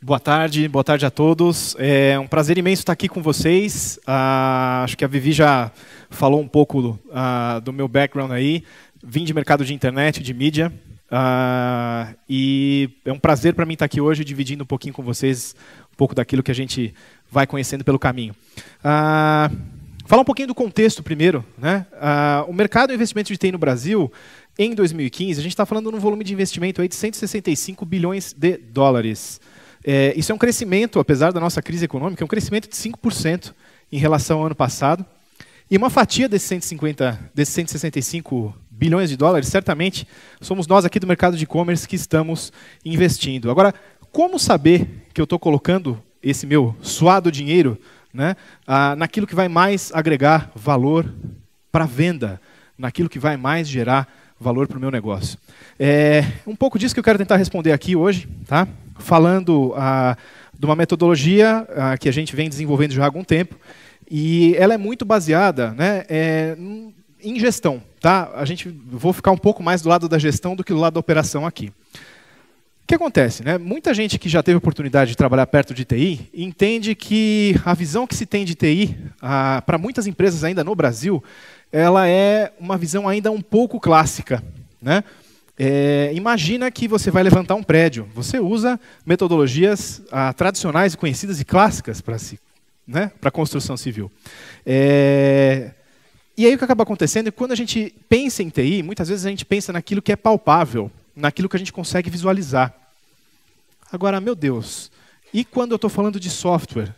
Boa tarde, boa tarde a todos. É um prazer imenso estar aqui com vocês. Ah, acho que a Vivi já falou um pouco ah, do meu background aí. Vim de mercado de internet, de mídia. Ah, e é um prazer para mim estar aqui hoje dividindo um pouquinho com vocês um pouco daquilo que a gente vai conhecendo pelo caminho. Ah, falar um pouquinho do contexto primeiro. Né? Ah, o mercado de investimento de TI no Brasil em 2015, a gente está falando num volume de investimento aí de 165 bilhões de dólares. É, isso é um crescimento, apesar da nossa crise econômica, é um crescimento de 5% em relação ao ano passado. E uma fatia desses 150, desses 165 bilhões de dólares, certamente somos nós aqui do mercado de e-commerce que estamos investindo. Agora, como saber que eu estou colocando esse meu suado dinheiro né, naquilo que vai mais agregar valor para venda, naquilo que vai mais gerar valor para o meu negócio? É um pouco disso que eu quero tentar responder aqui hoje, tá? falando ah, de uma metodologia ah, que a gente vem desenvolvendo já há algum tempo, e ela é muito baseada né, é, em gestão. Tá? A gente vou ficar um pouco mais do lado da gestão do que do lado da operação aqui. O que acontece? Né? Muita gente que já teve oportunidade de trabalhar perto de TI entende que a visão que se tem de TI, ah, para muitas empresas ainda no Brasil, ela é uma visão ainda um pouco clássica. Né? É, imagina que você vai levantar um prédio. Você usa metodologias ah, tradicionais, conhecidas e clássicas para si, né, a construção civil. É, e aí o que acaba acontecendo é que quando a gente pensa em TI, muitas vezes a gente pensa naquilo que é palpável, naquilo que a gente consegue visualizar. Agora, meu Deus, e quando eu estou falando de software?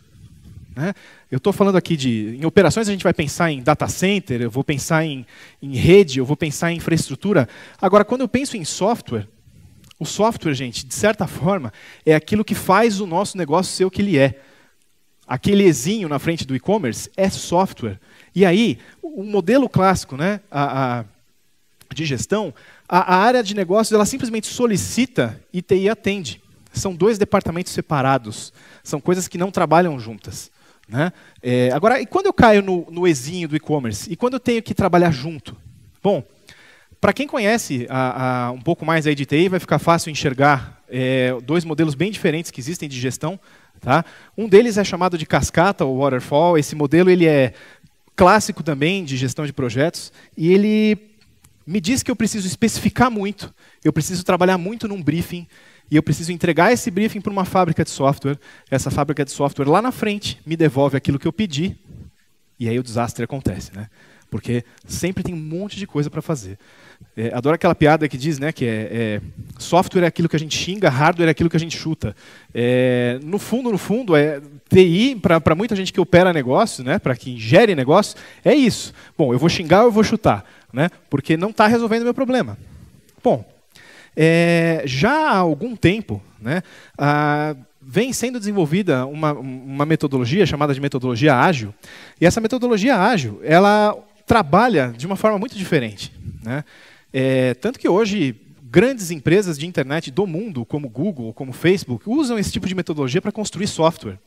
Né? Eu estou falando aqui de. Em operações a gente vai pensar em data center, eu vou pensar em, em rede, eu vou pensar em infraestrutura. Agora, quando eu penso em software, o software, gente, de certa forma, é aquilo que faz o nosso negócio ser o que ele é. Aquele ezinho na frente do e-commerce é software. E aí, o modelo clássico né, a, a de gestão, a, a, área de negócios ela simplesmente solicita e TI atende. São dois departamentos separados. São coisas que não trabalham juntas. Né? É, agora, e quando eu caio no, no exinho do e-commerce? E quando eu tenho que trabalhar junto? Bom, para quem conhece a, a, um pouco mais a de TI, vai ficar fácil enxergar é, dois modelos bem diferentes que existem de gestão. Tá? Um deles é chamado de cascata ou waterfall. Esse modelo ele é clássico também de gestão de projetos e ele me diz que eu preciso especificar muito, eu preciso trabalhar muito num briefing, e eu preciso entregar esse briefing para uma fábrica de software. Essa fábrica de software lá na frente me devolve aquilo que eu pedi, e aí o desastre acontece, né? Porque sempre tem um monte de coisa para fazer. É, adoro aquela piada que diz, né, que é, é, software é aquilo que a gente xinga, hardware é aquilo que a gente chuta. É, no fundo, no fundo, é TI para muita gente que opera negócio, né, para quem gere negócio, é isso. Bom, eu vou xingar, eu vou chutar, né, porque não está resolvendo meu problema. Bom, é, já há algum tempo, né, a, vem sendo desenvolvida uma, uma metodologia chamada de metodologia ágil, e essa metodologia ágil, ela trabalha de uma forma muito diferente. Né? É, tanto que hoje grandes empresas de internet do mundo, como Google, como Facebook, usam esse tipo de metodologia para construir software.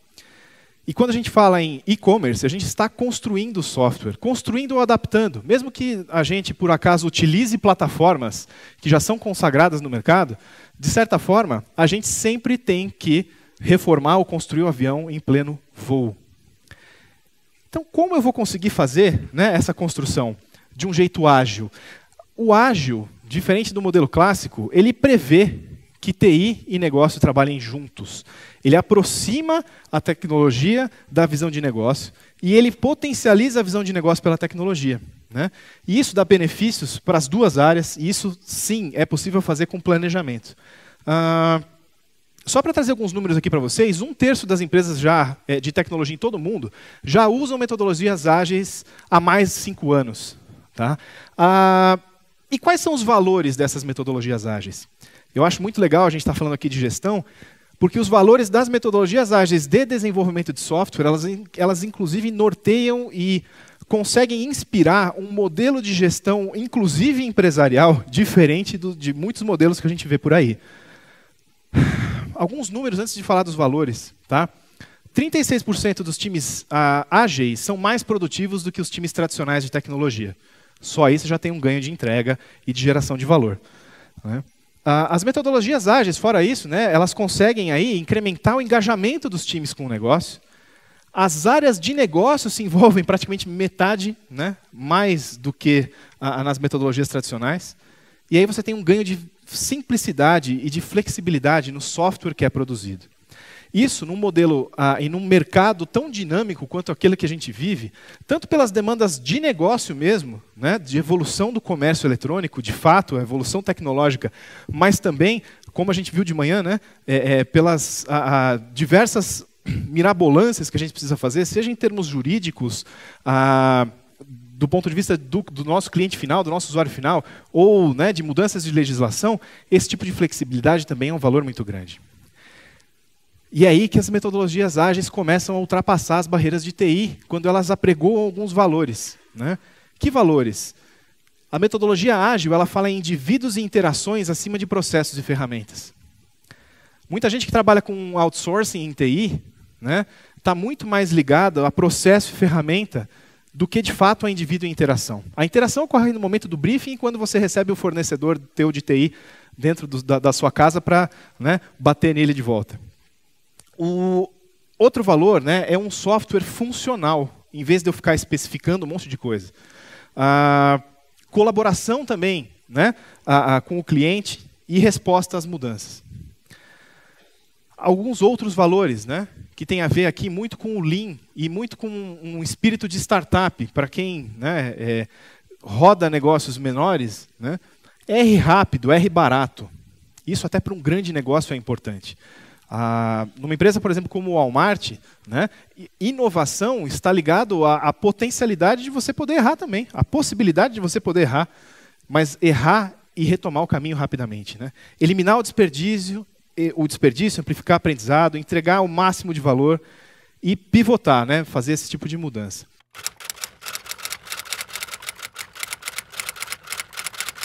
E quando a gente fala em e-commerce, a gente está construindo software, construindo ou adaptando. Mesmo que a gente, por acaso, utilize plataformas que já são consagradas no mercado, de certa forma, a gente sempre tem que reformar ou construir o um avião em pleno voo. Então, como eu vou conseguir fazer né, essa construção de um jeito ágil? O ágil, diferente do modelo clássico, ele prevê que TI e negócio trabalhem juntos. Ele aproxima a tecnologia da visão de negócio e ele potencializa a visão de negócio pela tecnologia. Né? E isso dá benefícios para as duas áreas, e isso sim é possível fazer com planejamento. Ah, só para trazer alguns números aqui para vocês, um terço das empresas já é, de tecnologia em todo o mundo já usam metodologias ágeis há mais de cinco anos. Tá? Ah, e quais são os valores dessas metodologias ágeis? Eu acho muito legal a gente estar tá falando aqui de gestão, porque os valores das metodologias ágeis de desenvolvimento de software, elas, elas inclusive norteiam e conseguem inspirar um modelo de gestão, inclusive empresarial, diferente do, de muitos modelos que a gente vê por aí. Alguns números antes de falar dos valores, tá? 36% dos times ah, ágeis são mais produtivos do que os times tradicionais de tecnologia. Só aí você já tem um ganho de entrega e de geração de valor. Né? Ah, as metodologias ágeis, fora isso, né, elas conseguem aí incrementar o engajamento dos times com o negócio. As áreas de negócio se envolvem praticamente metade, né, mais do que a, a, nas metodologias tradicionais. E aí você tem um ganho de simplicidade e de flexibilidade no software que é produzido. Isso num modelo ah, e num mercado tão dinâmico quanto aquele que a gente vive, tanto pelas demandas de negócio mesmo, né, de evolução do comércio eletrônico, de fato, a evolução tecnológica, mas também, como a gente viu de manhã, né, é, é, pelas a, a, diversas mirabolâncias que a gente precisa fazer, seja em termos jurídicos, a, ah, do ponto de vista do, do, nosso cliente final, do nosso usuário final, ou né, de mudanças de legislação, esse tipo de flexibilidade também é um valor muito grande. E é aí que as metodologias ágeis começam a ultrapassar as barreiras de TI, quando elas apregoam alguns valores. Né? Que valores? A metodologia ágil ela fala em indivíduos e interações acima de processos e ferramentas. Muita gente que trabalha com outsourcing em TI está né, tá muito mais ligada a processo e ferramenta do que de fato a indivíduo e interação. A interação ocorre no momento do briefing, quando você recebe o fornecedor teu de TI dentro do, da, da, sua casa para né, bater nele de volta. O outro valor né, é um software funcional, em vez de eu ficar especificando um monte de coisa. colaboração também né, a, a, com o cliente e resposta às mudanças. Alguns outros valores, né, que tem a ver aqui muito com o Lean e muito com um espírito de startup, para quem né, é, roda negócios menores, né, R rápido, R barato. Isso até para um grande negócio é importante numa empresa, por exemplo, como o Walmart, né, inovação está ligado à, à, potencialidade de você poder errar também, à possibilidade de você poder errar, mas errar e retomar o caminho rapidamente. Né? Eliminar o desperdício, o desperdício, amplificar aprendizado, entregar o máximo de valor e pivotar, né, fazer esse tipo de mudança.